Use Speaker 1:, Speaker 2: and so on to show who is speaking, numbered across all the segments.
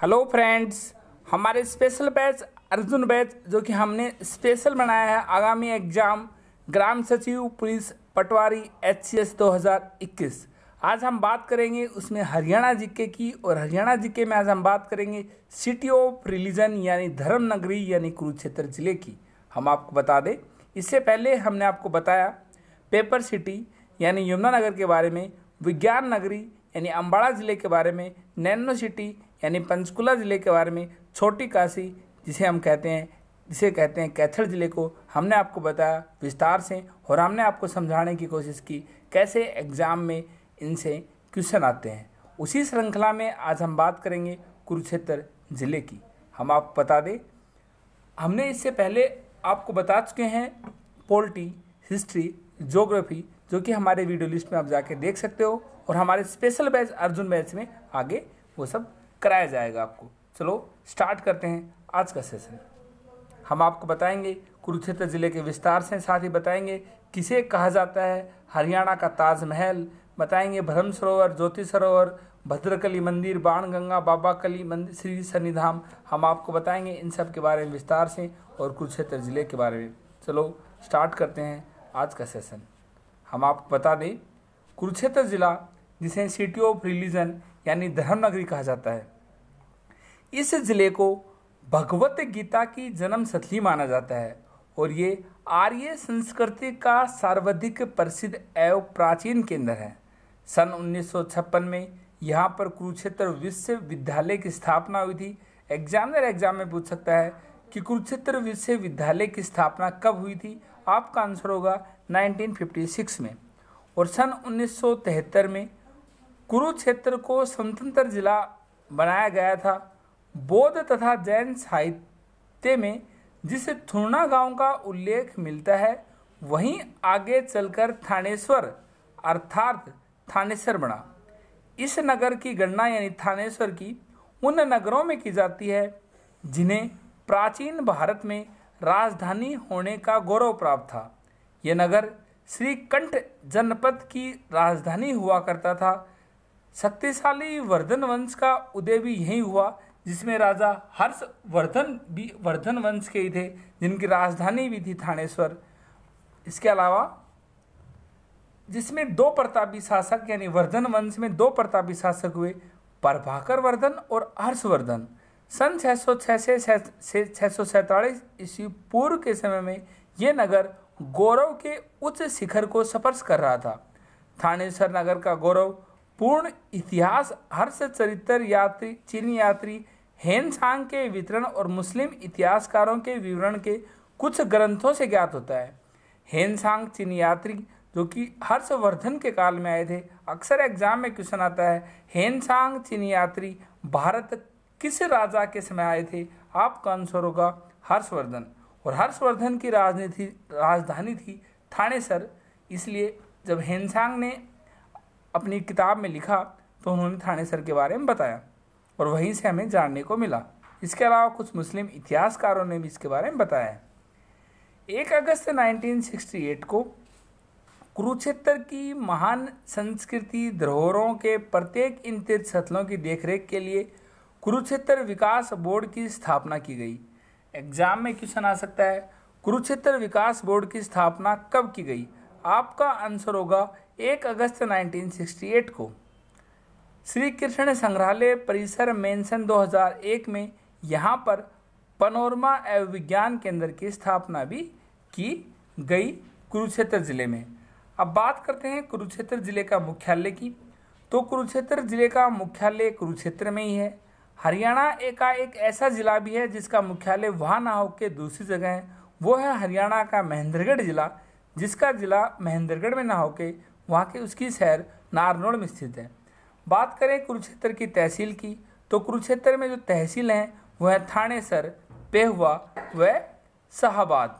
Speaker 1: hello friends हमारे special batch Arjun batch जो कि हमने स्पेशल बनाया है आगामी एग्जाम ग्राम सचिव पुलिस पटवारी एच सी एस दो आज हम बात करेंगे उसमें हरियाणा जीके की और हरियाणा जीके में आज हम बात करेंगे सिटी ऑफ रिलीजन यानी धर्म नगरी यानी कुरुक्षेत्र जिले की हम आपको बता दें इससे पहले हमने आपको बताया पेपर सिटी यानी यमुनानगर के बारे में विज्ञान नगरी यानी अम्बाड़ा ज़िले के बारे में नैनो सिटी यानी पंचकुला ज़िले के बारे में छोटी काशी जिसे हम कहते हैं जिसे कहते हैं कैथल ज़िले को हमने आपको बताया विस्तार से और हमने आपको समझाने की कोशिश की कैसे एग्ज़ाम में इनसे क्वेश्चन आते हैं उसी श्रृंखला में आज हम बात करेंगे कुरुक्षेत्र ज़िले की हम आपको बता दें हमने इससे पहले आपको बता चुके हैं पोल्टी हिस्ट्री जोग्राफी जो कि हमारे वीडियो लिस्ट में आप जाके देख सकते हो और हमारे स्पेशल बैच अर्जुन बैच में आगे वो सब कराया जाएगा आपको चलो स्टार्ट करते हैं आज का सेशन हम आपको बताएंगे कुरुक्षेत्र ज़िले के विस्तार से साथ ही बताएंगे किसे कहा जाता है हरियाणा का ताजमहल बताएंगे भरम सरोवर ज्योति सरोवर भद्रकली मंदिर बाण गंगा बाबा कली मंदिर श्री सन्निधाम हम आपको बताएंगे इन सब के बारे में विस्तार से और कुरुक्षेत्र ज़िले के बारे में चलो स्टार्ट करते हैं आज का सेशन हम आपको बता दें कुरुक्षेत्र ज़िला जिसे सिटी ऑफ रिलीजन यानी धर्मनगरी कहा जाता है इस ज़िले को भगवत गीता की जन्म सथली माना जाता है और ये आर्य संस्कृति का सर्वाधिक प्रसिद्ध एवं प्राचीन केंद्र है सन 1956 में यहाँ पर कुरुक्षेत्र विश्वविद्यालय की स्थापना हुई थी एग्जामिनर एग्जाम में पूछ सकता है कि कुरुक्षेत्र विश्वविद्यालय की स्थापना कब हुई थी आपका आंसर होगा 1956 में और सन 1973 में कुरुक्षेत्र को स्वतंत्र जिला बनाया गया था बौद्ध तथा जैन साहित्य में जिस थुरना गांव का उल्लेख मिलता है वहीं आगे चलकर थानेश्वर अर्थात थानेश्वर बना इस नगर की गणना यानी थानेश्वर की उन नगरों में की जाती है जिन्हें प्राचीन भारत में राजधानी होने का गौरव प्राप्त था यह नगर श्रीकंठ जनपद की राजधानी हुआ करता था शक्तिशाली वर्धन वंश का उदय भी यही हुआ जिसमें राजा हर्षवर्धन भी वर्धन वंश के ही थे जिनकी राजधानी भी थी थानेश्वर इसके अलावा जिसमें दो प्रतापी शासक यानी वर्धन वंश में दो प्रतापी शासक हुए प्रभाकर वर्धन और हर्षवर्धन सन छः सौ छः से छः सौ सैंतालीस ईस्वी पूर्व के समय में ये नगर गौरव के उच्च शिखर को स्पर्श कर रहा था थानेश्वर नगर का गौरव पूर्ण इतिहास हर्ष चरित्र यात्री चीन यात्री हेन छांग के वितरण और मुस्लिम इतिहासकारों के विवरण के कुछ ग्रंथों से ज्ञात होता है हेन छांग चीन यात्री जो कि हर्षवर्धन के काल में आए थे अक्सर एग्जाम में क्वेश्चन आता है हेन छांग चीन यात्री भारत किस राजा के समय आए थे आपका आंसर होगा हर्षवर्धन और हर्षवर्धन की राजनीति राजधानी थी थानेसर इसलिए जब हेनसांग ने अपनी किताब में लिखा तो उन्होंने थाने सर के बारे में बताया और वहीं से हमें जानने को मिला इसके अलावा कुछ मुस्लिम इतिहासकारों ने भी इसके बारे में बताया है एक अगस्त 1968 को कुरुक्षेत्र की महान संस्कृति धरोहरों के प्रत्येक इन तीर्थ स्थलों की देखरेख के लिए कुरुक्षेत्र विकास बोर्ड की स्थापना की गई एग्जाम में क्वेश्चन आ सकता है कुरुक्षेत्र विकास बोर्ड की स्थापना कब की गई आपका आंसर होगा एक अगस्त 1968 को श्री कृष्ण संग्रहालय परिसर मेंशन 2001 में यहाँ पर पनोरमा एवं विज्ञान केंद्र की स्थापना भी की गई कुरुक्षेत्र जिले में अब बात करते हैं कुरुक्षेत्र जिले का मुख्यालय की तो कुरुक्षेत्र जिले का मुख्यालय कुरुक्षेत्र में ही है हरियाणा का एक ऐसा जिला भी है जिसका मुख्यालय वहाँ ना होकर दूसरी जगह है वो है हरियाणा का महेंद्रगढ़ जिला जिसका जिला महेंद्रगढ़ में ना होके वहाँ की उसकी शहर नारनौड़ में स्थित है बात करें कुरुक्षेत्र की तहसील की तो कुरुक्षेत्र में जो तहसील हैं वह है थानेसर पेहुआ व शाहबाद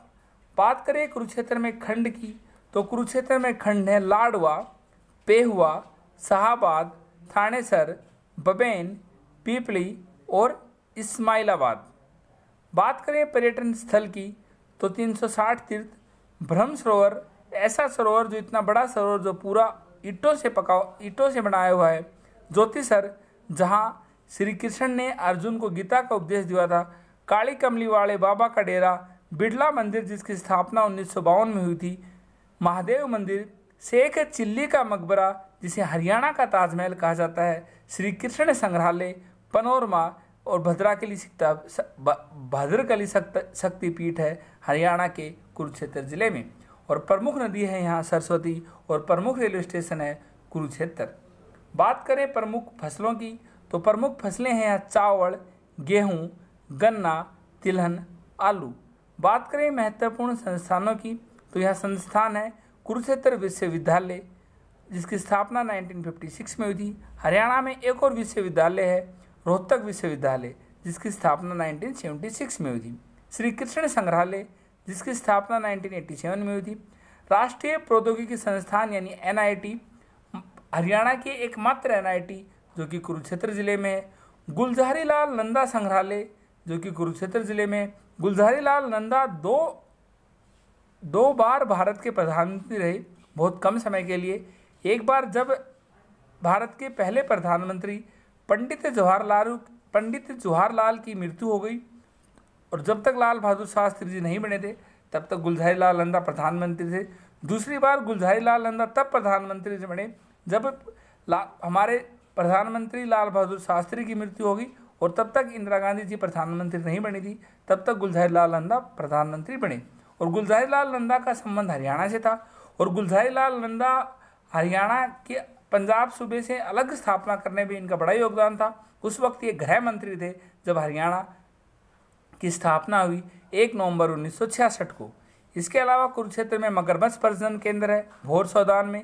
Speaker 1: बात करें कुरुक्षेत्र में खंड की तो कुरुक्षेत्र में खंड है लाडवा पेहुआ शाहबाद थानेसर बबेन पीपली और इस्माइलाबाद बात करें पर्यटन स्थल की तो 360 तीर्थ ब्रह्म सरोवर ऐसा सरोवर जो इतना बड़ा सरोवर जो पूरा ईटों से पकाओ ईटों से बनाया हुआ है ज्योतिसर जहाँ श्री कृष्ण ने अर्जुन को गीता का उपदेश दिया था काली कमली वाले बाबा का डेरा बिरला मंदिर जिसकी स्थापना उन्नीस में हुई थी महादेव मंदिर शेख चिल्ली का मकबरा जिसे हरियाणा का ताजमहल कहा जाता है श्री कृष्ण संग्रहालय पनोरमा और भद्राकली सिक्ता भद्रकली शक्तिपीठ है हरियाणा के कुरुक्षेत्र जिले में और प्रमुख नदी है यहाँ सरस्वती और प्रमुख रेलवे स्टेशन है कुरुक्षेत्र बात करें प्रमुख फसलों की तो प्रमुख फसलें हैं यहाँ चावल गेहूँ गन्ना तिलहन आलू बात करें महत्वपूर्ण संस्थानों की तो यह संस्थान है कुरुक्षेत्र विश्वविद्यालय जिसकी स्थापना 1956 में हुई थी हरियाणा में एक और विश्वविद्यालय है रोहतक विश्वविद्यालय जिसकी स्थापना 1976 में हुई थी श्री कृष्ण संग्रहालय जिसकी स्थापना 1987 में हुई थी राष्ट्रीय प्रौद्योगिकी संस्थान यानी एन हरियाणा के एकमात्र एन जो कि कुरुक्षेत्र जिले में है गुलजारी लाल नंदा संग्रहालय जो कि कुरुक्षेत्र जिले में गुलजारी लाल नंदा दो दो बार भारत के प्रधानमंत्री रहे बहुत कम समय के लिए एक बार जब भारत के पहले प्रधानमंत्री पंडित जवाहरलाल पंडित जवाहरलाल की मृत्यु हो गई और जब तक लाल बहादुर शास्त्री जी नहीं बने थे तब तक गुलजारी लाल नंदा प्रधानमंत्री थे दूसरी बार गुलजारी लाल नंदा तब प्रधानमंत्री जी बने जब ला हमारे प्रधानमंत्री लाल बहादुर शास्त्री की मृत्यु होगी और तब तक इंदिरा गांधी जी प्रधानमंत्री नहीं बनी थी तब तक गुलजारी लाल नंदा प्रधानमंत्री बने और गुलजारी लाल नंदा का संबंध हरियाणा से था और गुलजारी लाल नंदा हरियाणा के पंजाब सूबे से अलग स्थापना करने में इनका बड़ा योगदान था उस वक्त ये गृह मंत्री थे जब हरियाणा की स्थापना हुई एक नवंबर उन्नीस को इसके अलावा कुरुक्षेत्र में मगरमच्छ प्रजनन केंद्र है भोर सौदान में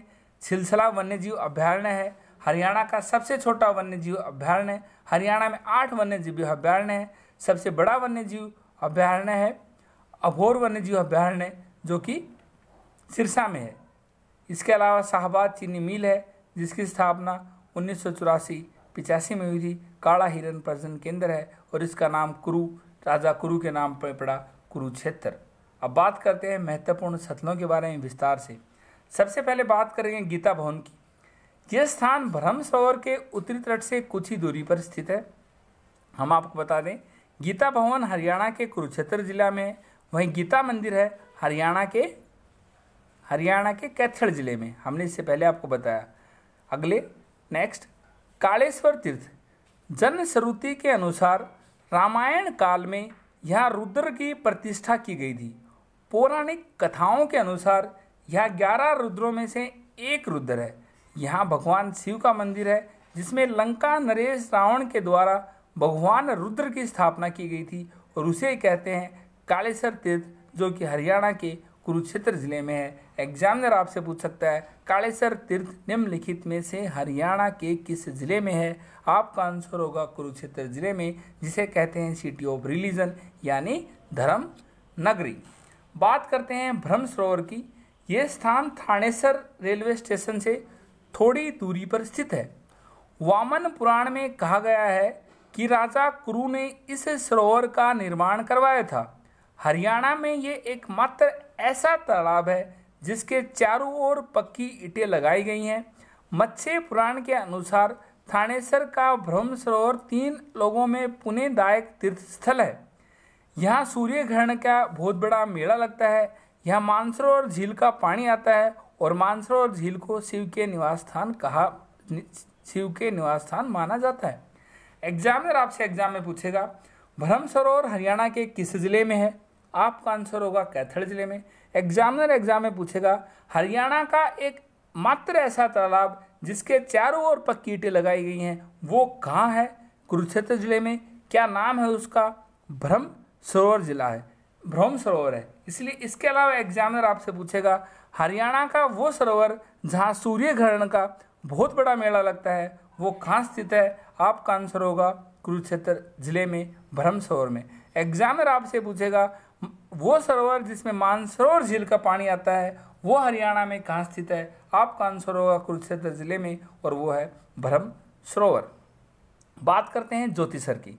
Speaker 1: सिलसिला वन्यजीव अभ्यारण्य है हरियाणा का सबसे छोटा वन्यजीव अभ्यारण्य हरियाणा में आठ वन्यजीव अभ्यारण्य है सबसे बड़ा वन्यजीव अभ्यारण्य है अभोर वन्यजीव अभ्यारण्य जो कि सिरसा में है इसके अलावा शाहबाद चीनी मिल है जिसकी स्थापना उन्नीस सौ में हुई थी काड़ा हिरन प्रजनन केंद्र है और इसका नाम क्रू राजा कुरु के नाम पर पड़ा कुरुक्षेत्र अब बात करते हैं महत्वपूर्ण स्थलों के बारे में विस्तार से सबसे पहले बात करेंगे गीता भवन की यह स्थान ब्रह्म सरोवर के उत्तरी तट से कुछ ही दूरी पर स्थित है हम आपको बता दें गीता भवन हरियाणा के कुरुक्षेत्र जिला में वहीं गीता मंदिर है हरियाणा के हरियाणा के कैथल जिले में हमने इससे पहले आपको बताया अगले नेक्स्ट कालेश्वर तीर्थ जन श्रुति के अनुसार रामायण काल में यह रुद्र की प्रतिष्ठा की गई थी पौराणिक कथाओं के अनुसार यह ग्यारह रुद्रों में से एक रुद्र है यहाँ भगवान शिव का मंदिर है जिसमें लंका नरेश रावण के द्वारा भगवान रुद्र की स्थापना की गई थी और उसे कहते हैं कालेश्वर तीर्थ जो कि हरियाणा के कुरुक्षेत्र जिले में है एग्जामिनर आपसे पूछ सकता है कालेसर तीर्थ निम्नलिखित में से हरियाणा के किस जिले में है आपका आंसर होगा कुरुक्षेत्र जिले में जिसे कहते हैं सिटी ऑफ रिलीजन यानी धर्म नगरी बात करते हैं भ्रम सरोवर की ये स्थान थानेसर रेलवे स्टेशन से थोड़ी दूरी पर स्थित है वामन पुराण में कहा गया है कि राजा कुरु ने इस सरोवर का निर्माण करवाया था हरियाणा में ये एकमात्र ऐसा तालाब है जिसके चारों ओर पक्की ईटें लगाई गई हैं मत्स्य पुराण के अनुसार थानेसर का भ्रम सरोवर तीन लोगों में पुण्यदायक तीर्थस्थल है यहाँ सूर्य ग्रहण का बहुत बड़ा मेला लगता है यहाँ मानसरोवर झील का पानी आता है और मानसरोवर झील को शिव के निवास स्थान कहा शिव के निवास स्थान माना जाता है एग्जामिनर आपसे एग्जाम में पूछेगा भ्रम सरोवर हरियाणा के किस जिले में है आपका आंसर होगा कैथल जिले में एग्जामिनर एग्जाम में पूछेगा हरियाणा का एक मात्र ऐसा तालाब जिसके चारों ओर पर कीटे लगाई गई हैं वो कहाँ है कुरुक्षेत्र जिले में क्या नाम है उसका भ्रम सरोवर जिला है भ्रम सरोवर है इसलिए इसके अलावा एग्जामिनर आपसे पूछेगा हरियाणा का वो सरोवर जहाँ सूर्य ग्रहण का बहुत बड़ा मेला लगता है वो कहाँ स्थित है आपका आंसर होगा कुरुक्षेत्र जिले में भ्रम सरोवर में एग्जामिनर आपसे पूछेगा वो सरोवर जिसमें मानसरोवर झील का पानी आता है वो हरियाणा में कहाँ स्थित है आपका आंसर होगा कुरुक्षेत्र जिले में और वो है भ्रम सरोवर बात करते हैं ज्योतिसर की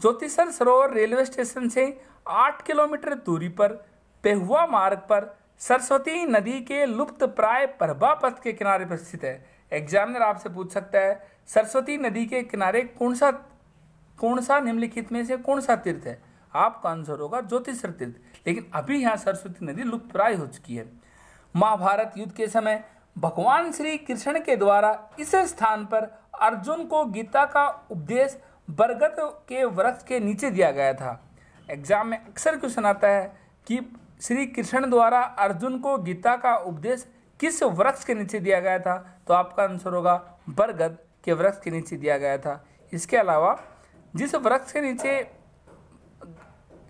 Speaker 1: ज्योतिसर सरोवर रेलवे स्टेशन से आठ किलोमीटर दूरी पर पेहुआ मार्ग पर सरस्वती नदी के लुप्त प्राय प्रभा पथ के किनारे पर स्थित है एग्जामिनर आपसे पूछ सकता है सरस्वती नदी के किनारे कौन सा कौन सा निम्नलिखित में से कौन सा तीर्थ है आपका आंसर होगा ज्योतिष तीर्थ लेकिन अभी यहाँ सरस्वती नदी प्राय हो चुकी है महाभारत युद्ध के समय भगवान श्री कृष्ण के द्वारा इस स्थान पर अर्जुन को गीता का उपदेश बरगद के वृक्ष के नीचे दिया गया था एग्जाम में अक्सर क्वेश्चन आता है कि श्री कृष्ण द्वारा अर्जुन को गीता का उपदेश किस वृक्ष के नीचे दिया गया था तो आपका आंसर होगा बरगद के वृक्ष के नीचे दिया गया था इसके अलावा जिस वृक्ष के नीचे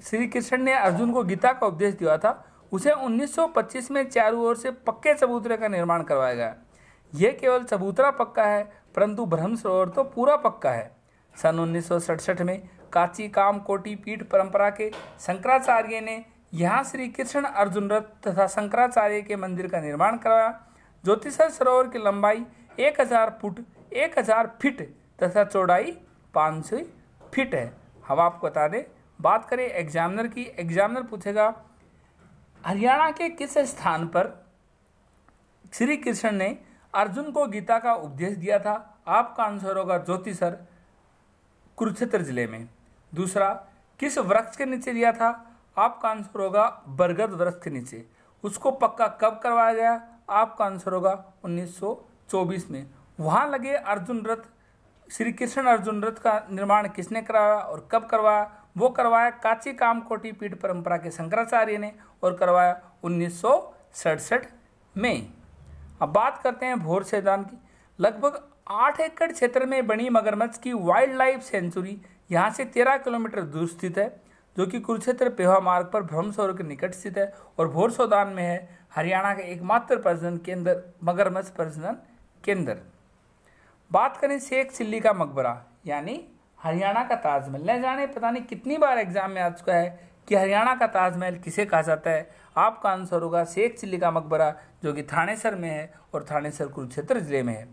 Speaker 1: श्री कृष्ण ने अर्जुन को गीता का उपदेश दिया था उसे 1925 में चारों ओर से पक्के चबूतरे का निर्माण करवाया गया यह केवल चबूतरा पक्का है परंतु ब्रह्म सरोवर तो पूरा पक्का है सन उन्नीस में काची काम कोटी पीठ परंपरा के शंकराचार्य ने यहाँ श्री कृष्ण अर्जुन रथ तथा शंकराचार्य के मंदिर का निर्माण करवाया ज्योतिषर सरोवर की लंबाई 1000 फुट 1000 फीट तथा चौड़ाई 500 फीट है हम आपको बता दें बात करें एग्जामिनर की एग्जामिनर पूछेगा हरियाणा के किस स्थान पर श्री कृष्ण ने अर्जुन को गीता का उपदेश दिया था आपका आंसर होगा ज्योति सर कुरुक्षेत्र जिले में दूसरा किस वृक्ष के नीचे दिया था आपका आंसर होगा बरगद वृक्ष के नीचे उसको पक्का कब करवाया गया आपका आंसर होगा 1924 में वहाँ लगे अर्जुन रथ श्री कृष्ण अर्जुन रथ का निर्माण किसने कराया और कब करवाया वो करवाया काची काम कोटी पीठ परंपरा के शंकराचार्य ने और करवाया उन्नीस में अब बात करते हैं भोर सैदान की लगभग आठ एकड़ क्षेत्र में बनी मगरमच्छ की वाइल्ड लाइफ सेंचुरी यहाँ से तेरह किलोमीटर दूर स्थित है जो कि कुरुक्षेत्र पेवा मार्ग पर ब्रह्मसौर के निकट स्थित है और भोर सौदान में है हरियाणा का एकमात्र प्रजनन केंद्र मगरमच्छ प्रजनन केंद्र बात करें शेख चिल्ली का मकबरा यानी हरियाणा का ताजमहल न जाने पता नहीं कितनी बार एग्जाम में आ चुका है कि हरियाणा का ताजमहल किसे कहा जाता है आपका आंसर होगा शेख चिल्ली का मकबरा जो कि थानेसर में है और थानेसर कुरुक्षेत्र जिले में है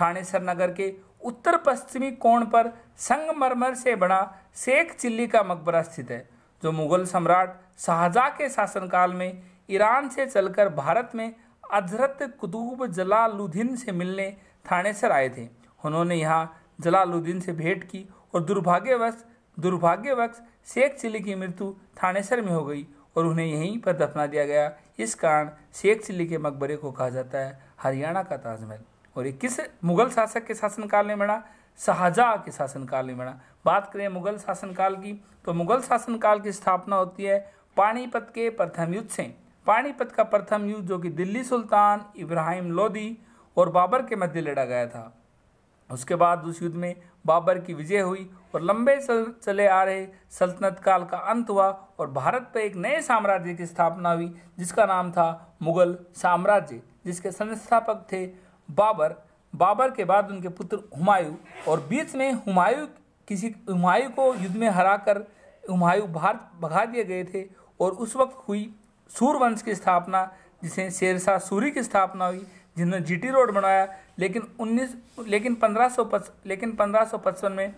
Speaker 1: थानेसर नगर के उत्तर पश्चिमी कोण पर संगमरमर से बना शेख चिल्ली का मकबरा स्थित है जो मुगल सम्राट शाहजहाँ के शासनकाल में ईरान से चलकर भारत में अजरत कुतुब जलालुद्दीन से मिलने थानेसर आए थे उन्होंने यहाँ जलालुद्दीन से भेंट की और दुर्भाग्यवश दुर्भाग्यवश शेख चिल्ली की मृत्यु थानेसर में हो गई और उन्हें यहीं पर दफना दिया गया इस कारण शेख चिल्ली के मकबरे को कहा जाता है हरियाणा का ताजमहल और ये किस मुगल शासक के शासनकाल में बना शाहजहाँ के शासनकाल में बना बात करें मुगल शासनकाल की तो मुगल शासनकाल की स्थापना होती है पानीपत के प्रथम युद्ध से पानीपत का प्रथम युद्ध जो कि दिल्ली सुल्तान इब्राहिम लोदी और बाबर के मध्य लड़ा गया था उसके बाद उस युद्ध में बाबर की विजय हुई और लंबे चले आ रहे सल्तनत काल का अंत हुआ और भारत पर एक नए साम्राज्य की स्थापना हुई जिसका नाम था मुगल साम्राज्य जिसके संस्थापक थे बाबर बाबर के बाद उनके पुत्र हुमायूं और बीच में हुमायूं किसी हुमायूं को युद्ध में हरा कर हुमायूं भारत भगा दिए गए थे और उस वक्त हुई सूर्यवंश की स्थापना जिसे शेरशाह सूरी की स्थापना हुई जिन्होंने जीटी रोड बनाया लेकिन उन्नीस लेकिन पंद्रह सौ पच लेकिन पंद्रह सौ पचपन में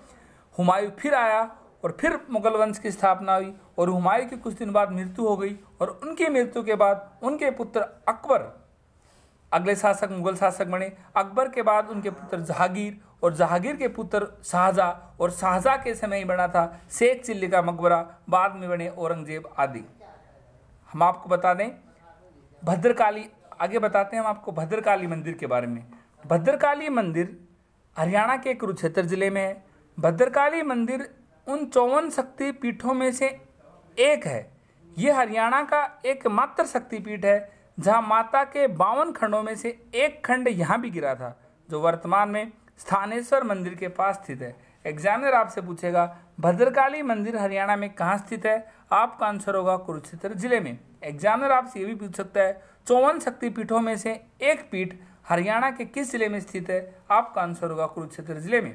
Speaker 1: हुमायूं फिर आया और फिर मुगल वंश की स्थापना हुई और हुमायूं की कुछ दिन बाद मृत्यु हो गई और उनकी मृत्यु के बाद उनके पुत्र अकबर अगले शासक मुगल शासक बने अकबर के बाद उनके पुत्र जहागीर और जहांगीर के पुत्र शाहजहाँ और शाहजहा के समय ही बना था शेख चिल्ली का मकबरा बाद में बने औरंगजेब आदि हम आपको बता दें भद्रकाली आगे बताते हैं हम आपको भद्रकाली मंदिर के बारे में भद्रकाली मंदिर हरियाणा के कुरुक्षेत्र जिले में है भद्रकाली मंदिर उन चौवन शक्ति पीठों में से एक है ये हरियाणा का एकमात्र शक्तिपीठ है जहाँ माता के बावन खंडों में से एक खंड यहाँ भी गिरा था जो वर्तमान में स्थानेश्वर मंदिर के पास स्थित है एग्जामिनर आपसे पूछेगा भद्रकाली मंदिर हरियाणा में कहाँ स्थित है आपका आंसर होगा कुरुक्षेत्र जिले में एग्जामिनर आपसे ये भी पूछ सकता है चौवन शक्तिपीठों में से एक पीठ हरियाणा के किस जिले में स्थित है आपका आंसर होगा कुरुक्षेत्र जिले में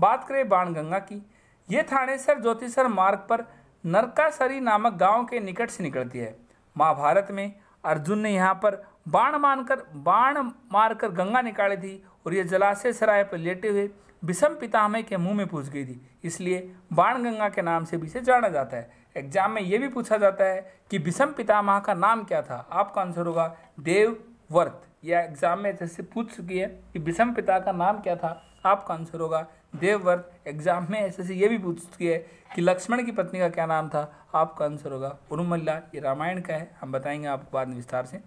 Speaker 1: बात करें बाण गंगा की ये थानेसर ज्योतिसर मार्ग पर नरकासरी नामक गांव के निकट से निकलती है महाभारत में अर्जुन ने यहाँ पर बाण मानकर बाण मारकर गंगा निकाली थी और ये जलाशय सराय पर लेटे हुए विषम पितामह के मुंह में पूछ गई थी इसलिए बाण गंगा के नाम से भी इसे जाना जाता है एग्जाम में ये भी पूछा जाता है कि विषम पितामह का नाम क्या था आपका आंसर होगा देवव्रत यह एग्जाम में जैसे पूछ चुकी है कि विषम पिता का नाम क्या था आपका आंसर होगा देवव्रत एग्जाम में ऐसे से ये भी पूछ चुकी है कि लक्ष्मण की पत्नी का क्या नाम था आपका आंसर होगा उर्मल्ला ये रामायण का है हम बताएंगे आपको बाद में विस्तार से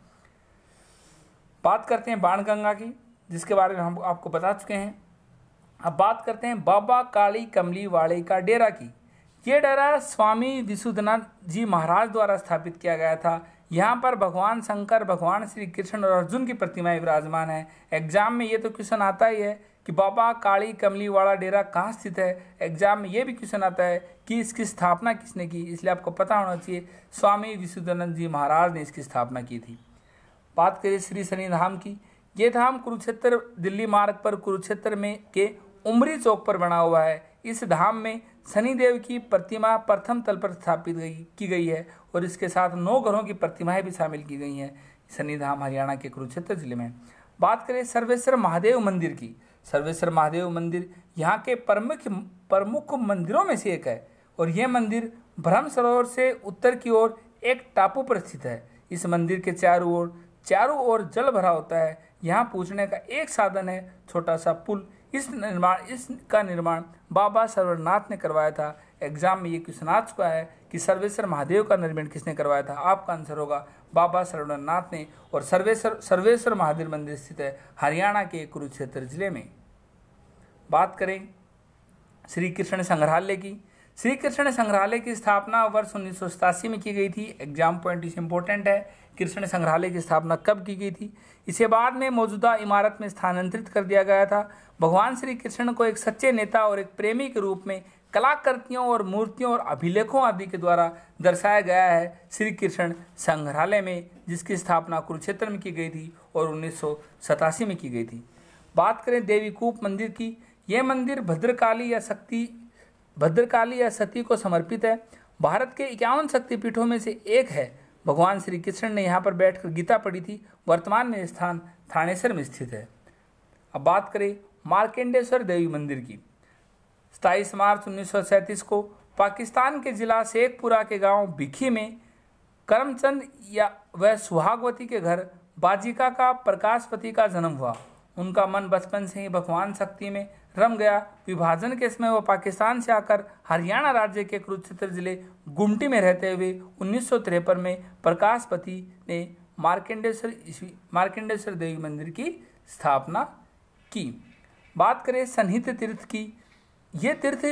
Speaker 1: बात करते हैं बाणगंगा की जिसके बारे में हम आपको बता चुके हैं अब बात करते हैं बाबा काली कमली वाले का डेरा की ये डेरा स्वामी विशुद्धनाथ जी महाराज द्वारा स्थापित किया गया था यहाँ पर भगवान शंकर भगवान श्री कृष्ण और अर्जुन की प्रतिमाएं विराजमान है एग्जाम में ये तो क्वेश्चन आता ही है कि बाबा काली कमली वाला डेरा कहाँ स्थित है एग्जाम में ये भी क्वेश्चन आता है कि इसकी स्थापना किसने की इसलिए आपको पता होना चाहिए स्वामी विशुद्धानंद जी महाराज ने इसकी स्थापना की थी बात करिए श्री शनि धाम की ये धाम कुरुक्षेत्र दिल्ली मार्ग पर कुरुक्षेत्र में के उमरी चौक पर बना हुआ है इस धाम में शनिदेव की प्रतिमा प्रथम तल पर स्थापित की गई है और इसके साथ नौ ग्रहों की प्रतिमाएं भी शामिल की गई हैं शनि धाम हरियाणा के कुरुक्षेत्र जिले में बात करें सर्वेश्वर महादेव मंदिर की सर्वेश्वर महादेव मंदिर यहाँ के प्रमुख प्रमुख मंदिरों में से एक है और यह मंदिर ब्रह्म सरोवर से उत्तर की ओर एक टापू पर स्थित है इस मंदिर के चारों ओर चारों ओर जल भरा होता है यहाँ पूछने का एक साधन है छोटा सा पुल इस निर्माण इसका निर्माण बाबा सर्वनाथ ने करवाया था एग्जाम में ये क्वेश्चन आ चुका है कि सर्वेश्वर महादेव का निर्माण किसने करवाया था आपका आंसर होगा बाबा सर्वनाथ ने और सर्वेश्वर सर्वेश्वर महादेव मंदिर स्थित है हरियाणा के कुरुक्षेत्र जिले में बात करें श्री कृष्ण संग्रहालय की श्री कृष्ण संग्रहालय की स्थापना वर्ष उन्नीस में की गई थी एग्जाम पॉइंट इस इम्पोर्टेंट है कृष्ण संग्रहालय की स्थापना कब की गई थी इसे बाद में मौजूदा इमारत में स्थानांतरित कर दिया गया था भगवान श्री कृष्ण को एक सच्चे नेता और एक प्रेमी के रूप में कलाकृतियों और मूर्तियों और अभिलेखों आदि के द्वारा दर्शाया गया है श्री कृष्ण संग्रहालय में जिसकी स्थापना कुरुक्षेत्र में की गई थी और उन्नीस में की गई थी बात करें देवीकूप मंदिर की यह मंदिर भद्रकाली या शक्ति भद्रकाली या सती को समर्पित है भारत के इक्यावन शक्तिपीठों में से एक है भगवान श्री कृष्ण ने यहाँ पर बैठकर गीता पढ़ी थी वर्तमान में स्थान थानेसर में स्थित है अब बात करें मार्केंडेश्वर देवी मंदिर की सताईस मार्च उन्नीस को पाकिस्तान के जिला शेखपुरा के गांव बिखी में करमचंद या वह सुहागवती के घर बाजिका का प्रकाशपति का जन्म हुआ उनका मन बचपन से ही भगवान शक्ति में रम गया विभाजन के समय वह पाकिस्तान से आकर हरियाणा राज्य के कुरुक्षेत्र जिले गुमटी में रहते हुए उन्नीस में प्रकाशपति ने मार्केंडेश्वर मार्केंडेश्वर देवी मंदिर की स्थापना की बात करें सन्हित तीर्थ की ये तीर्थ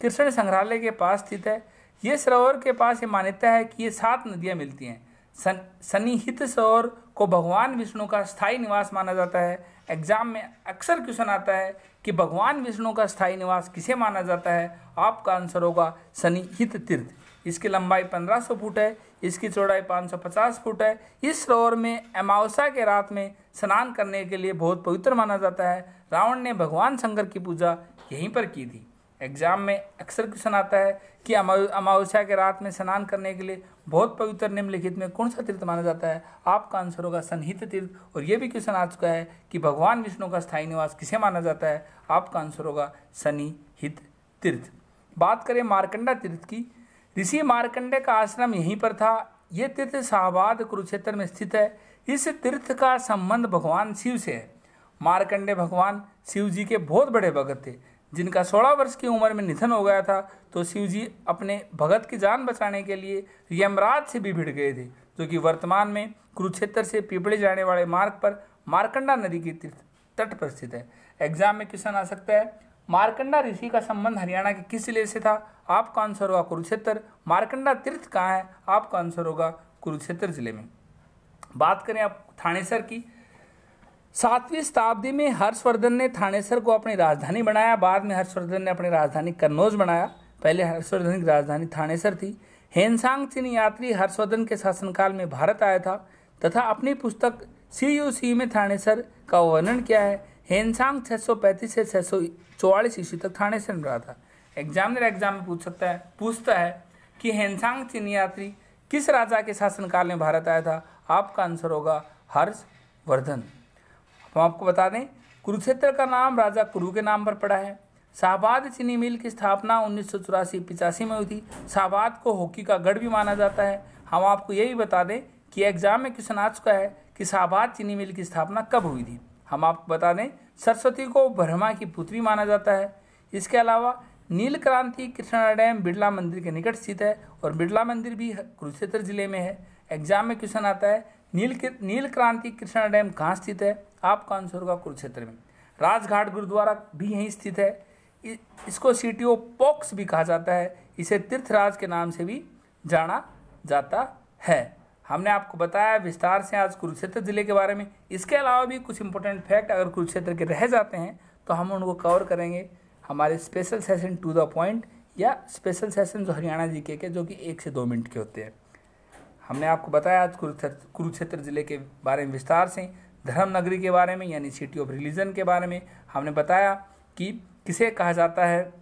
Speaker 1: कृष्ण संग्रहालय के पास स्थित है ये सरोवर के पास ये मान्यता है कि ये सात नदियाँ मिलती हैं सन सनिहित सरोवर को भगवान विष्णु का स्थायी निवास माना जाता है एग्ज़ाम में अक्सर क्वेश्चन आता है कि भगवान विष्णु का स्थायी निवास किसे माना जाता है आपका आंसर होगा सनिहित तीर्थ इसकी लंबाई 1500 फुट है इसकी चौड़ाई 550 फुट है इस सरोवर में अमावस्या के रात में स्नान करने के लिए बहुत पवित्र माना जाता है रावण ने भगवान शंकर की पूजा यहीं पर की थी एग्ज़ाम में अक्सर क्वेश्चन आता है कि अमावस्या के रात में स्नान करने के लिए बहुत पवित्र निम्नलिखित में कौन सा तीर्थ माना जाता है आपका आंसर होगा सनहित तीर्थ और यह भी क्वेश्चन आ चुका है कि भगवान विष्णु का स्थायी निवास किसे माना जाता है आपका आंसर होगा सनिहित तीर्थ बात करें मारकंडा तीर्थ की ऋषि मारकंडे का आश्रम यहीं पर था यह तीर्थ शाहबाद कुरुक्षेत्र में स्थित है इस तीर्थ का संबंध भगवान शिव से है मारकंडे भगवान शिव जी के बहुत बड़े भगत थे जिनका सोलह वर्ष की उम्र में निधन हो गया था तो शिव जी अपने भगत की जान बचाने के लिए यमराज से भी भिड़ गए थे जो कि वर्तमान में कुरुक्षेत्र से पिपड़े जाने वाले मार्ग पर मारकंडा नदी के तट पर स्थित है एग्जाम में क्वेश्चन आ सकता है मारकंडा ऋषि का संबंध हरियाणा के किस जिले से था आपका आंसर होगा कुरुक्षेत्र मारकंडा तीर्थ कहाँ है आपका आंसर होगा कुरुक्षेत्र जिले में बात करें आप थानेसर की सातवीं शताब्दी में हर्षवर्धन ने थानेसर को अपनी राजधानी बनाया बाद में हर्षवर्धन ने अपनी राजधानी कन्नौज बनाया पहले हर्षवर्धन की राजधानी थानेसर थी हेनसांग चीन यात्री हर्षवर्धन के शासनकाल में भारत आया था तथा अपनी पुस्तक सी यू सी में थानेसर का वर्णन किया है हेनसांग छः सौ पैंतीस से छः सौ चौवालीस ईस्वी तक थानेसर में रहा था एग्जामिनर एग्जाम में पूछ सकता है पूछता है कि हेनसांग चीन यात्री किस राजा के शासनकाल में भारत आया था आपका आंसर होगा हर्षवर्धन हम तो आपको बता दें कुरुक्षेत्र का नाम राजा कुरु के नाम पर पड़ा है शाहबाद चीनी मिल की स्थापना उन्नीस सौ चौरासी पिचासी में हुई थी शाहबाद को हॉकी का गढ़ भी माना जाता है हम आपको ये भी बता दें कि एग्जाम में क्वेश्चन आ चुका है कि शाहबाद चीनी मिल की स्थापना कब हुई थी हम आपको बता दें सरस्वती को ब्रह्मा की पुत्री माना जाता है इसके अलावा नील क्रांति कृष्णा डैम बिरला मंदिर के निकट स्थित है और बिरला मंदिर भी कुरुक्षेत्र जिले में है एग्जाम में क्वेश्चन आता है नील नील क्रांति कृष्णा डैम कहाँ स्थित है आपका आंसर होगा कुरुक्षेत्र में राजघाट गुरुद्वारा भी यहीं स्थित है इसको सिटी ऑफ पॉक्स भी कहा जाता है इसे तीर्थराज के नाम से भी जाना जाता है हमने आपको बताया विस्तार से आज कुरुक्षेत्र जिले के बारे में इसके अलावा भी कुछ इंपॉर्टेंट फैक्ट अगर कुरुक्षेत्र के रह जाते हैं तो हम उनको कवर करेंगे हमारे special session to the point या स्पेशल सेशन जो हरियाणा जी के, के जो कि एक से दो मिनट के होते हैं हमने आपको बताया आज कुरुक्षेत्र कुरुक्षेत्र जिले के बारे में विस्तार से धर्म नगरी के बारे में यानी सिटी ऑफ रिलीजन के बारे में हमने बताया कि किसे कहा जाता है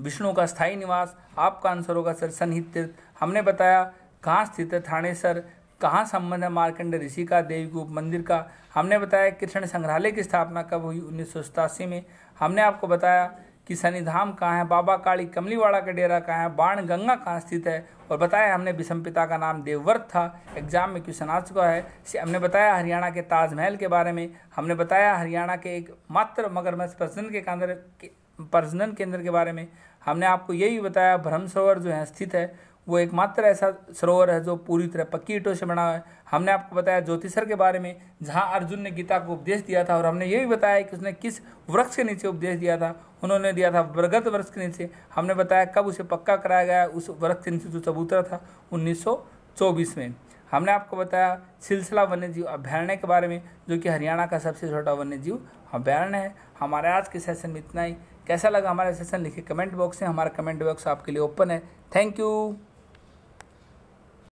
Speaker 1: विष्णु का स्थायी निवास आपका आंसर होगा सर सनहित तीर्थ हमने बताया कहाँ स्थित है थानेसर कहाँ संबंध है मार्कंड ऋषि का देवगूप मंदिर का हमने बताया कृष्ण संग्रहालय की स्थापना कब हुई उन्नीस में हमने आपको बताया कि सनिधाम कहाँ है बाबा काली कमलीवाड़ा का डेरा कहाँ है बाण गंगा कहाँ स्थित है और बताया हमने विषम पिता का नाम देवव्रत था एग्जाम में क्वेश्चन आ चुका है हमने बताया हरियाणा के ताजमहल के बारे में हमने बताया हरियाणा के एक मात्र मगरमच्छ प्रजनन के केंद्र के प्रजनन केंद्र के बारे में हमने आपको यही बताया भ्रम सरोवर जो है स्थित है वो एकमात्र ऐसा सरोवर है जो पूरी तरह पक्की ईटों से बना है हमने आपको बताया ज्योतिषर के बारे में जहाँ अर्जुन ने गीता को उपदेश दिया था और हमने ये भी बताया कि उसने किस वृक्ष के नीचे उपदेश दिया था उन्होंने दिया था बरगद वृक्ष के नीचे हमने बताया कब उसे पक्का कराया गया उस वृक्ष के नीचे जो चबूतरा था उन्नीस में हमने आपको बताया सिलसिला वन्यजीव अभ्यारण्य के बारे में जो कि हरियाणा का सबसे छोटा वन्यजीव अभ्यारण्य है हमारे आज के सेशन में इतना ही कैसा लगा हमारा सेशन लिखे कमेंट बॉक्स में हमारा कमेंट बॉक्स आपके लिए ओपन है थैंक यू